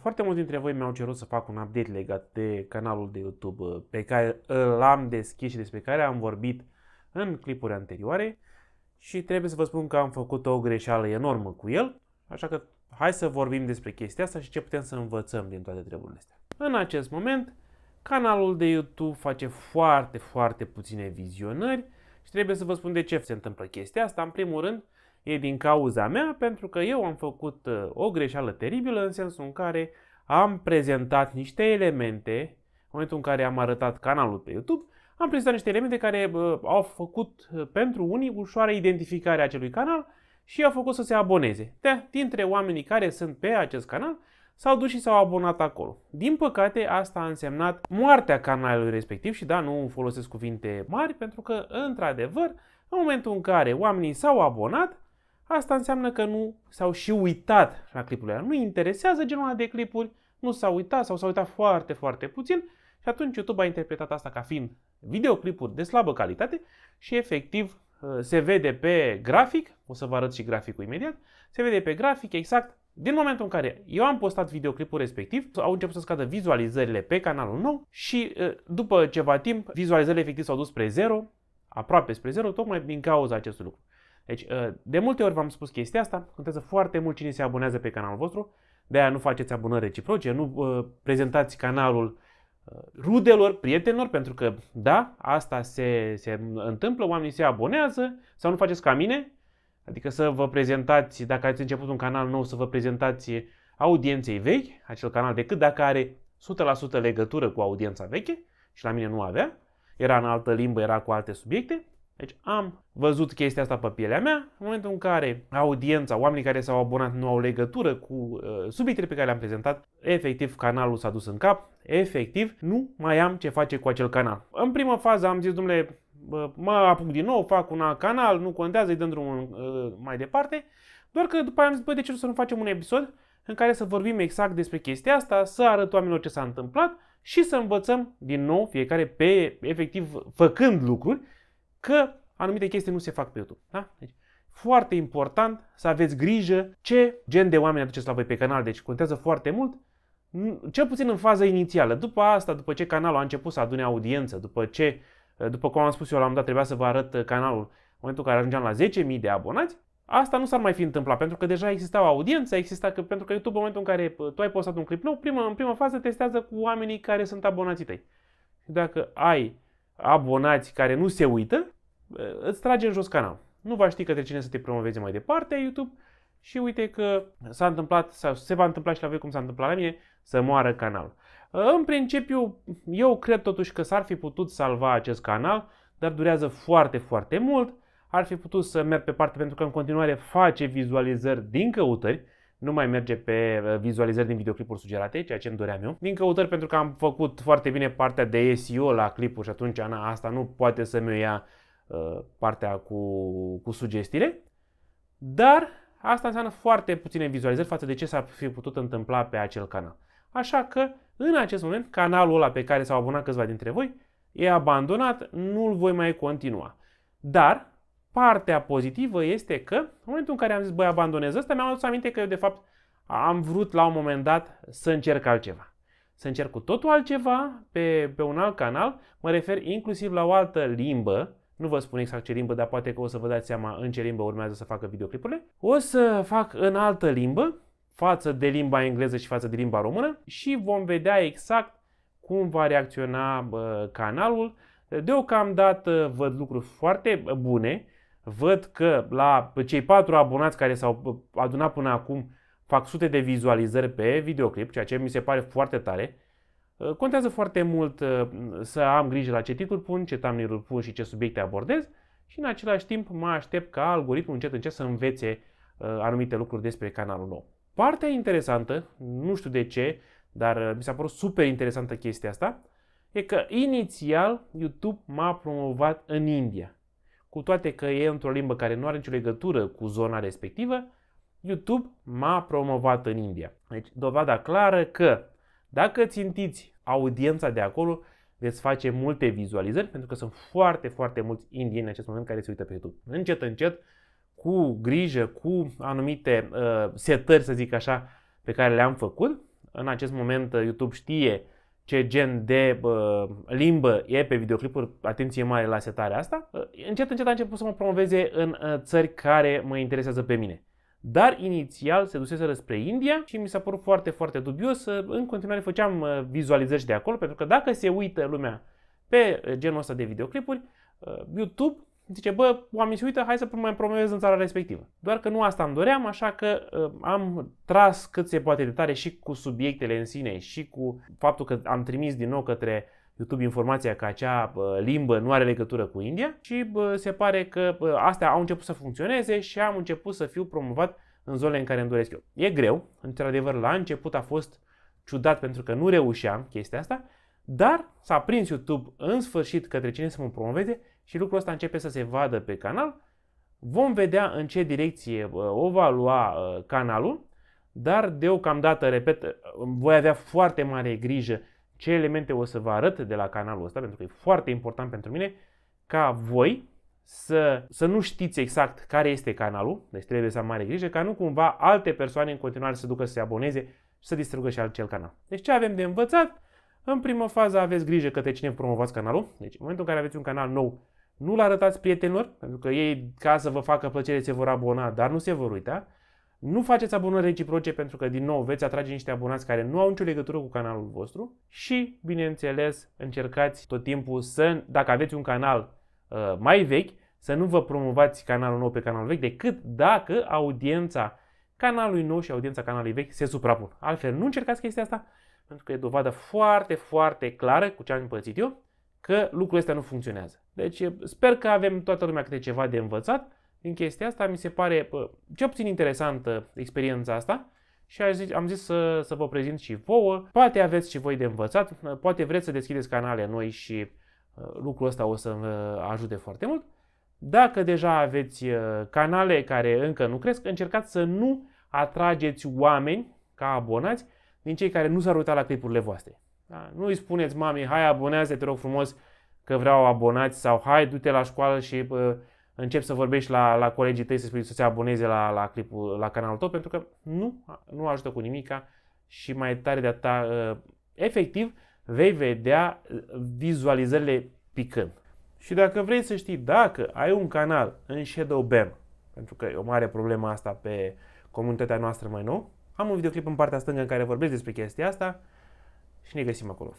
Foarte mulți dintre voi mi-au cerut să fac un update legat de canalul de YouTube uh, pe care îl uh, am deschis și despre care am vorbit în clipuri anterioare și trebuie să vă spun că am făcut o greșeală enormă cu el, așa că hai să vorbim despre chestia asta și ce putem să învățăm din toate treburile astea. În acest moment, canalul de YouTube face foarte, foarte puține vizionări și trebuie să vă spun de ce se întâmplă chestia asta. În primul rând, e din cauza mea pentru că eu am făcut uh, o greșeală teribilă în sensul în care am prezentat niște elemente, în momentul în care am arătat canalul pe YouTube, am prezentat niște elemente care uh, au făcut uh, pentru unii ușoară identificarea acelui canal și au făcut să se aboneze. De, dintre oamenii care sunt pe acest canal, s-au dus și s-au abonat acolo. Din păcate, asta a însemnat moartea canalului respectiv și da, nu folosesc cuvinte mari pentru că, într-adevăr, în momentul în care oamenii s-au abonat, asta înseamnă că nu s-au și uitat la clipurile alea. Nu interesează genul de clipuri, nu s-au uitat sau s-au uitat foarte, foarte puțin și atunci YouTube a interpretat asta ca fiind videoclipuri de slabă calitate și efectiv uh, se vede pe grafic, o să vă arăt și graficul imediat, se vede pe grafic exact din momentul în care eu am postat videoclipul respectiv, au început să scadă vizualizările pe canalul nou și uh, după ceva timp vizualizările efectiv s-au dus spre zero, aproape spre zero, tocmai din cauza acestui lucru. Deci, uh, de multe ori v-am spus chestia asta, contează foarte mult cine se abonează pe canalul vostru, de aia nu faceți abonări reciproce, nu uh, prezentați canalul uh, rudelor, prietenilor, pentru că, da, asta se, se întâmplă, oamenii se abonează sau nu faceți ca mine, adică să vă prezentați, dacă ați început un canal nou, să vă prezentați audienței vechi, acel canal, decât dacă are 100% legătură cu audiența veche, și la mine nu avea, era în altă limbă, era cu alte subiecte, deci am văzut chestia asta pe pielea mea, în momentul în care audiența, oamenii care s-au abonat nu au legătură cu uh, subiectele pe care le-am prezentat, efectiv canalul s-a dus în cap, efectiv nu mai am ce face cu acel canal. În prima fază am zis, domnule, mă apuc din nou, fac un alt canal, nu contează, îi dăm drumul uh, mai departe, doar că după aia am zis, bă, de ce să nu facem un episod în care să vorbim exact despre chestia asta, să arăt oamenilor ce s-a întâmplat și să învățăm din nou fiecare pe, efectiv, făcând lucruri, că anumite chestii nu se fac pe YouTube. Da? Deci, foarte important să aveți grijă ce gen de oameni aduceți la voi pe canal, deci contează foarte mult, cel puțin în faza inițială. După asta, după ce canalul a început să adune audiență, după ce, după cum am spus eu la un dat, trebuia să vă arăt uh, canalul în momentul în care ajungeam la 10.000 de abonați, Asta nu s-ar mai fi întâmplat, pentru că deja exista o audiență, exista că, pentru că YouTube, în momentul în care uh, tu ai postat un clip nou, prima, în prima fază testează cu oamenii care sunt abonații tăi. Dacă ai abonați care nu se uită, îți trage în jos canal. Nu va ști către cine să te promoveze mai departe YouTube și uite că s-a întâmplat sau se va întâmpla și la voi cum s-a întâmplat la mine să moară canal. În principiu, eu cred totuși că s-ar fi putut salva acest canal, dar durează foarte, foarte mult. Ar fi putut să merg pe parte pentru că în continuare face vizualizări din căutări, nu mai merge pe uh, vizualizări din videoclipuri sugerate, ceea ce îmi doream eu. Din căutări pentru că am făcut foarte bine partea de SEO la clipuri și atunci Ana asta nu poate să mi ia uh, partea cu, cu sugestiile. Dar asta înseamnă foarte puține vizualizări față de ce s-ar fi putut întâmpla pe acel canal. Așa că în acest moment canalul ăla pe care s-au abonat câțiva dintre voi e abandonat, nu-l voi mai continua. Dar Partea pozitivă este că, în momentul în care am zis, băi, abandonez ăsta, mi-am adus aminte că eu, de fapt, am vrut la un moment dat să încerc altceva. Să încerc cu totul altceva pe, pe un alt canal, mă refer inclusiv la o altă limbă, nu vă spun exact ce limbă, dar poate că o să vă dați seama în ce limbă urmează să facă videoclipurile. O să fac în altă limbă, față de limba engleză și față de limba română și vom vedea exact cum va reacționa canalul. Deocamdată văd lucruri foarte bune, văd că la cei patru abonați care s-au adunat până acum fac sute de vizualizări pe videoclip, ceea ce mi se pare foarte tare. Uh, contează foarte mult uh, să am grijă la ce titluri pun, ce thumbnail pun și ce subiecte abordez și în același timp mă aștept ca algoritmul încet încet să învețe uh, anumite lucruri despre canalul meu. Partea interesantă, nu știu de ce, dar mi s-a părut super interesantă chestia asta, e că inițial YouTube m-a promovat în India cu toate că e într-o limbă care nu are nicio legătură cu zona respectivă, YouTube m-a promovat în India. Deci, dovada clară că dacă țintiți audiența de acolo, veți face multe vizualizări, pentru că sunt foarte, foarte mulți indieni în acest moment care se uită pe YouTube. Încet, încet, cu grijă, cu anumite uh, setări, să zic așa, pe care le-am făcut. În acest moment uh, YouTube știe ce gen de uh, limbă e pe videoclipuri, atenție mare la setarea asta, uh, încet, încet a început să mă promoveze în uh, țări care mă interesează pe mine. Dar inițial se duseseră spre India și mi s-a părut foarte, foarte dubios. În continuare făceam uh, vizualizări de acolo, pentru că dacă se uită lumea pe ă, genul ăsta de videoclipuri, uh, YouTube zice, bă, oamenii se uită, hai să mai promovez în țara respectivă. Doar că nu asta îmi doream, așa că uh, am tras cât se poate de tare și cu subiectele în sine și cu faptul că am trimis din nou către YouTube informația că acea uh, limbă nu are legătură cu India și uh, se pare că uh, astea au început să funcționeze și am început să fiu promovat în zonele în care îmi doresc eu. E greu, într-adevăr la început a fost ciudat pentru că nu reușeam chestia asta, dar s-a prins YouTube în sfârșit către cine să mă promoveze și lucrul ăsta începe să se vadă pe canal. Vom vedea în ce direcție uh, o va lua uh, canalul, dar deocamdată, repet, uh, voi avea foarte mare grijă ce elemente o să vă arăt de la canalul ăsta, pentru că e foarte important pentru mine ca voi să, să nu știți exact care este canalul, deci trebuie să am mare grijă, ca nu cumva alte persoane în continuare să ducă să se aboneze și să distrugă și acel canal. Deci ce avem de învățat? În primă fază aveți grijă către cine promovați canalul. Deci în momentul în care aveți un canal nou, nu-l arătați prietenilor, pentru că ei, ca să vă facă plăcere, se vor abona, dar nu se vor uita. Nu faceți abonări reciproce pentru că, din nou, veți atrage niște abonați care nu au nicio legătură cu canalul vostru și, bineînțeles, încercați tot timpul să, dacă aveți un canal uh, mai vechi, să nu vă promovați canalul nou pe canalul vechi, decât dacă audiența canalului nou și audiența canalului vechi se suprapun. Altfel, nu încercați chestia asta, pentru că e dovada foarte, foarte clară cu ce am împărțit eu, că lucrul ăsta nu funcționează. Deci sper că avem toată lumea câte ceva de învățat din chestia asta. Mi se pare ce puțin interesantă experiența asta și am zis să, să vă prezint și vouă. Poate aveți și voi de învățat, poate vreți să deschideți canale noi și uh, lucrul ăsta o să vă ajute foarte mult. Dacă deja aveți uh, canale care încă nu cresc, încercați să nu atrageți oameni ca abonați din cei care nu s-ar uita la clipurile voastre. Da? Nu îi spuneți mami, hai abonează te rog frumos că vreau abonați sau hai du-te la școală și uh, încep să vorbești la, la colegii tăi să spui să se aboneze la, la, clipul, la canalul tău pentru că nu, nu ajută cu nimica și mai tare de atât, uh, efectiv vei vedea ă, vizualizările picând. Și dacă vrei să știi dacă ai un canal în shadow Bam, pentru că e o mare problemă asta pe comunitatea noastră mai nouă, am un videoclip în partea stângă în care vorbesc despre chestia asta și ne găsim acolo.